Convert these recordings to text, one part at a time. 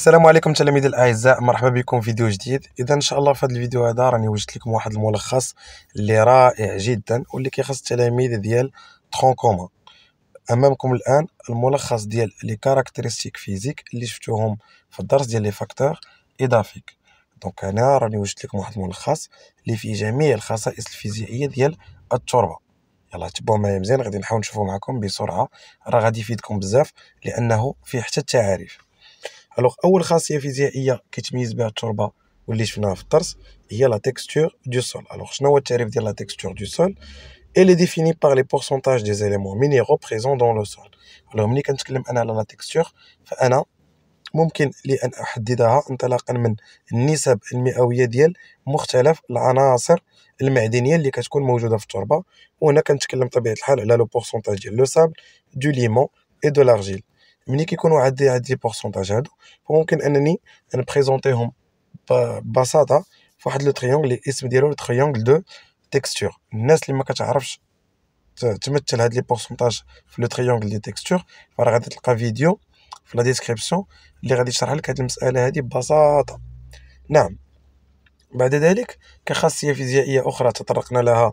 السلام عليكم تلاميذ الاعزاء مرحبا بكم في فيديو جديد اذا ان شاء الله في هذا الفيديو هذا راني وجدت لكم واحد الملخص اللي رائع جدا واللي كيخص التلاميذ ديال ترون كومون امامكم الان الملخص ديال لي كاركتيرستيك فيزيك اللي شفتوهم في الدرس ديال لي فاكتور اضافيك دونك انا راني وجدت لكم واحد الملخص اللي فيه جميع الخصائص الفيزيائيه ديال التربه يلا تبعوا معايا مزيان غادي نحاول نشوفوا معكم بسرعه راه غادي يفيدكم بزاف لانه فيه حتى التعاريف الوغ اول خاصيه فيزيائيه كيتميز بها التربه واللي شفناها في الطرس هي لا تيكستور دو سول الوغ شنو هو التعريف ديال لا تيكستور دو سول elle est définie par les pourcentages des éléments minéraux présents dans le sol. Alors, ملي كنتكلم انا على لا تكستور فانا ممكن لي ان احددها انطلاقا من النسب المئويه ديال مختلف العناصر المعدنيه اللي كتكون موجوده في التربه وهنا كنتكلم بطبيعه الحال على لو بورسونتاج ديال لو سابل دو ليمون اي دو لارجيل ملي كيكونوا عندي هاد لي بورسونتاج هادو فممكن انني نبريزونتيهم ببساطه فواحد لو تريونغ لي الاسم ديالو لو تريونغ دو تيكستور الناس اللي ما كتعرفش تمثل هاد لي بورسونتاج في لو تريونغ دي تيكستور راه غادي تلقى فيديو في لا ديسكريبسيون اللي غادي يشرح لك هاد المساله هادي ببساطه نعم بعد ذلك كخاصيه فيزيائيه اخرى تطرقنا لها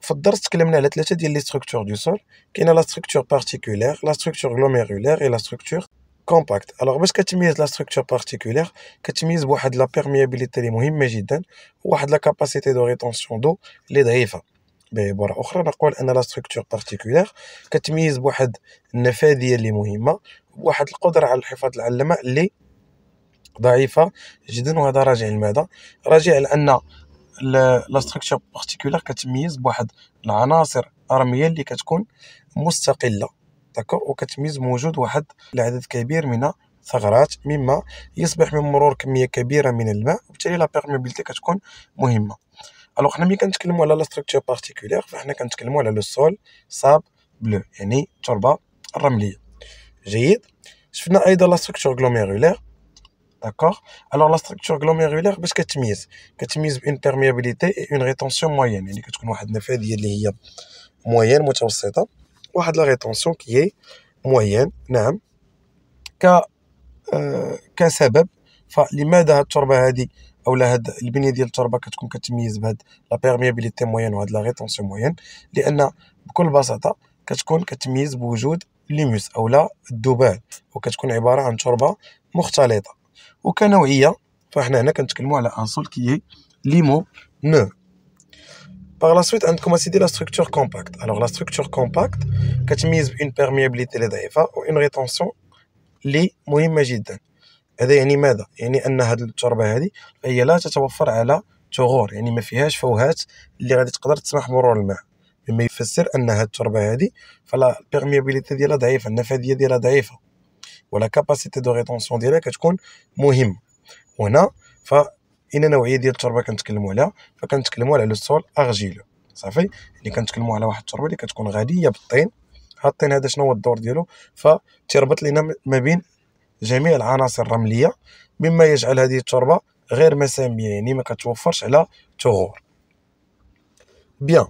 في الدرس تكلمنا على ثلاثه ديال لي ستركتور دو سول كاينه لا ستركتور بارتيكولير لا ستركتور غلوميرولير اي لا ستركتور كومباكت الوغ باش كتميز لا ستركتور بارتيكولير كتميز بواحد لا بيرميابيليتي لي مهمه جدا وواحد لا كاباسيتي دو ريتونسيون دو لي ضعيفه بعباره اخرى نقول ان لا ستركتور بارتيكولير كتميز بواحد النفاذيه اللي مهمه بواحد القدره على الحفاظ على الماء اللي ضعيفه جدا وهذا راجع لماذا راجع لان لا ستراكشر بارتيكولير كتميز بواحد العناصر الهرميه اللي كتكون مستقله داكور وكتميز بوجود واحد العدد كبير من ثغرات مما يصبح من مرور كميه كبيره من الماء وبالتالي لا بيرميبيليتي كتكون مهمه الوغ حنا ملي كنتكلموا على لا ستراكشر بارتيكولير فحنا كنتكلموا على لو سول صاب بلو يعني التربه الرمليه جيد شفنا ايضا لا ستراكشر غلوميرولير داكوغ alors لا structure glomérulaire باش كتميز كتميز بان بيرميابيليتي اي اون ريتونسيون موين يعني كتكون واحد النفاذيه اللي هي موين متوسطه واحد لا ريتونسيون كي موين نعم ك كسبب فلماذا هاد التربه او اولا هاد البنيه ديال التربه كتكون كتميز بهاد لا بيرميابيليتي موين وهاد لا ريتونسيون موين لان بكل بساطه كتكون كتميز بوجود ليموس اولا الذبان وكتكون عباره عن تربه مختلطه وكنوعيه فاحنا هنا كنتكلموا على ان سول كي ليمو نو باغ لا سويت عندكم اسيدي لا ستركتور كومباكت الوغ لا ستركتور كومباكت كتميز بان بيرميابيليتي لي ضعيفه و اون rétention, لي مهمة جدا. هذا يعني ماذا؟ يعني ان هذه التربه هذه هي لا تتوفر على ثغور يعني ما فيهاش فوهات اللي غادي تقدر تسمح مرور الماء مما يفسر ان هذه التربه هذه فلا بيرميابيليتي ديالها ضعيفه النفاذيه ديالها ضعيفه ولا كاباسيتي دو ريتونسيون ديالها كتكون مهم وهنا فإن نوعيه ديال التربه كنتكلموا عليها فكنتكلموا على لو سول ارجيلو صافي اللي كنتكلموا على واحد التربه اللي كتكون غاديه بالطين هاد الطين هذا شنو هو الدور ديالو فتربط لنا ما بين جميع العناصر الرمليه مما يجعل هذه التربه غير مساميه يعني ما كتوفرش على ثغور بيان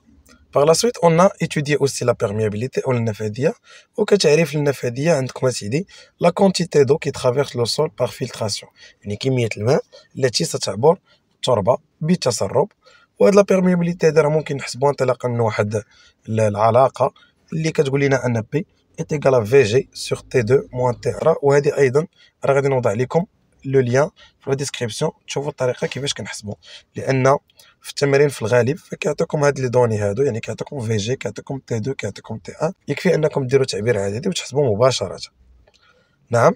باغ لا سويت اون ايتودي اوسي لا بيرميابيليتي او النفاذيه وكتعريف النفاذيه عندكم اسيدي لا كونتيتي دو كي ترافيرس لو سول باغ فيلتراسيون يعني كميه الماء التي ستعبر التربه بتسرب وهاد لا بيرميابيليتي هذا راه ممكن نحسبوها انطلاقا من واحد العلاقه اللي كتقول لنا ان بي ايتيكالا في جي سور تي 2 موان تي ار وهذه ايضا راه غادي نوضع لكم لو ليان في الديسكريبسيون تشوفوا الطريقه كيفاش كنحسبوا لان في التمارين في الغالب فكيعطيكم هاد لي دوني هادو يعني كيعطيكم في جي كيعطيكم تي دو كيعطيكم تي ان يكفي انكم ديروا تعبير عددي وتحسبوا مباشره نعم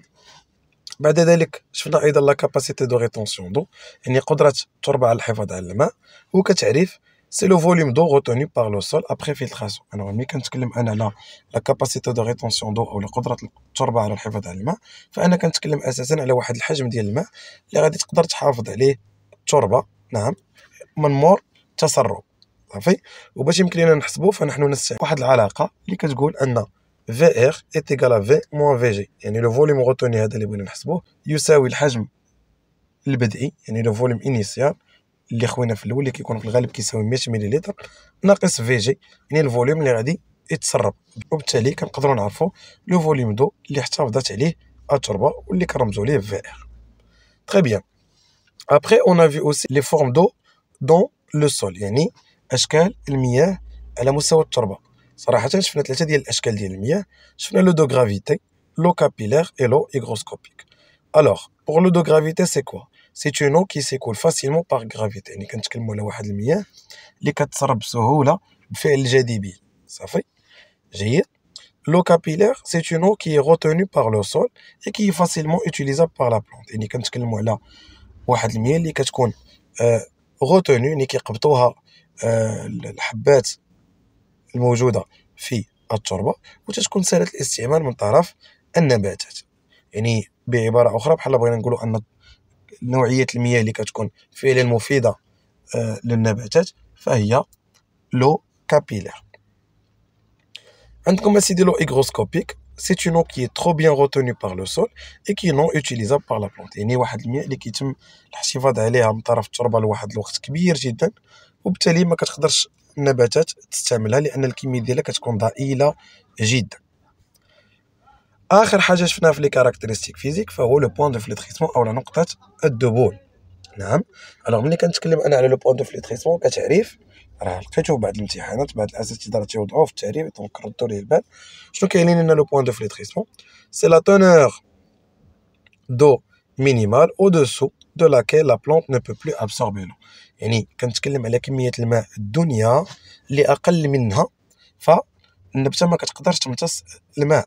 بعد ذلك شفنا ايضا لا كاباسيتي دو ريتونسيون دو يعني قدره التربه على الحفاظ على الماء وكتعريف سي لو فوليوم دو غوتوني بار لو سول ابخي فلتراسيون انا ملي كنتكلم انا على لا كاباسيتي دو ريتونسيون دو او لا قدره التربه على الحفاظ على الماء فانا كنتكلم اساسا على واحد الحجم ديال الماء اللي غادي تقدر تحافظ عليه التربه نعم من مور تسرب صافي وباش يمكن لينا نحسبو فنحن نستعمل واحد العلاقه اللي كتقول ان في ار ايت ايكال في موان في جي يعني لو فوليوم غوتوني هذا اللي بغينا نحسبوه يساوي الحجم البدئي يعني لو فوليوم انيسيال اللي خوينا في الاول اللي كيكون في الغالب كيساوي 100 مليلتر ناقص في جي يعني الفوليوم اللي غادي يتسرب وبالتالي كنقدروا نعرفوا لو فوليوم دو اللي احتفظت عليه التربه واللي كنرمزوا ليه في ار تري بيان ابري اون افي اوسي لي فورم دو دون لو سول يعني اشكال المياه على مستوى التربه صراحه شفنا ثلاثه ديال الاشكال ديال المياه شفنا لو دو غرافيتي لو كابيلير اي لو ايغروسكوبيك الوغ بور لو دو غرافيتي سي كوا سيتونو كيسيكول فاسيلمون باغ غرافيتي يعني كنتكلموا على واحد المياه اللي كتسرب بسهوله بفعل الجاذبيه صافي جيد l'eau capillaire, c'est une eau qui est retenue par le sol et qui est facilement utilisable par la plante. يعني كنتكلموا على واحد المياه اللي كتكون غوتوني آه، يعني كيقبطوها آه، الحبات الموجوده في التربه وتتكون سهله الاستعمال من طرف النباتات يعني بعباره اخرى بحال بغينا نقولوا ان نوعيه المياه اللي كتكون فعلا مفيده آه، للنباتات فهي لو كابيلير عندكم اسيدي لو ايغروسكوبيك سي اون او كي ترو بيان روتوني بار لو سول اي كي نو يوتيليزاب بار لا بلونت يعني واحد المياه اللي كيتم الاحتفاظ عليها من طرف التربه لواحد الوقت كبير جدا وبالتالي ما كتقدرش النباتات تستعملها لان الكميه ديالها كتكون ضئيله جدا اخر حاجه شفناها في لي كاركتيرستيك فيزيك فهو لو بوان دو فليتريسمون او نقطه الدبول نعم الوغ ملي كنتكلم انا على لو بوان دو فليتريسمون كتعريف راه لقيتو بعد الامتحانات بعد الاساتذه راه تيوضعوه في التعريف دونك ردوا ليه البال شنو كاين لنا لو بوان دو فليتريسمون سي لا تونور دو مينيمال او دوسو دو لاكيل لا بلونت نو بو بلو ابسوربي لو يعني كنتكلم على كميه الماء الدنيا اللي اقل منها فالنبته ما كتقدرش تمتص الماء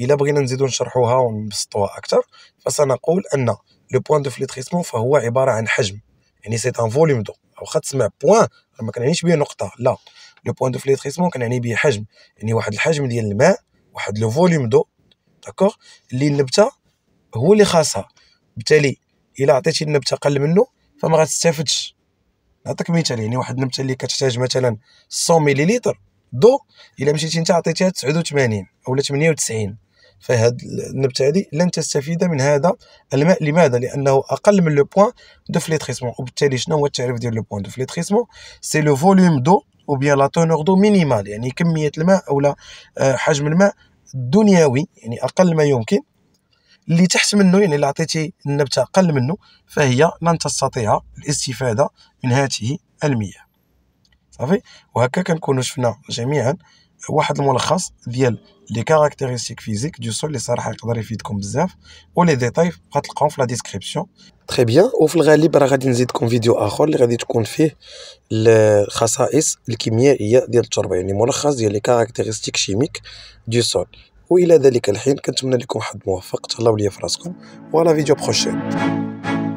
الا بغينا نزيدو نشرحوها ونبسطوها اكثر فسنقول ان لو بوين دو فليتريسمون فهو عباره عن حجم يعني سي ان فوليوم دو واخا تسمع بوان ما كنعنيش به نقطه لا لو بوين دو فليتريسمون كنعني به حجم يعني واحد الحجم ديال الماء واحد لو فوليوم دو داكوغ اللي النبته هو اللي خاصها بالتالي الا عطيتي النبته قل منه فما غتستافدش نعطيك مثال يعني واحد النبته اللي كتحتاج مثلا 100 مليليتر الضوء الا مشيتي انت عطيتيها 89 اولا 98 فهاد النبته هذه لن تستفيد من هذا الماء لماذا لانه اقل من لو بوين دو فليتريسمون وبالتالي شنو هو التعريف ديال لو بوين دو فليتريسمون سي لو فوليوم دو او بيان لا تونور دو مينيمال يعني كميه الماء اولا آه، حجم الماء الدنيوي يعني اقل ما يمكن اللي تحت منه يعني اللي عطيتي النبته اقل منه فهي لن تستطيع الاستفاده من هاته المياه صافي وهكا كنكونوا شفنا جميعا واحد الملخص ديال لي كاركتيرستيك فيزيك دو سول اللي صراحه يقدر يفيدكم بزاف ولي ديتاي غتلقاهم في لا ديسكريبسيون تري بيان وفي الغالب راه غادي نزيدكم فيديو اخر اللي غادي تكون فيه الخصائص الكيميائيه ديال التربه يعني ملخص ديال لي كاركتيرستيك شيميك دو سول والى ذلك الحين كنتمنى لكم حظ موفق تهلاو ليا في راسكم ولا فيديو بروشين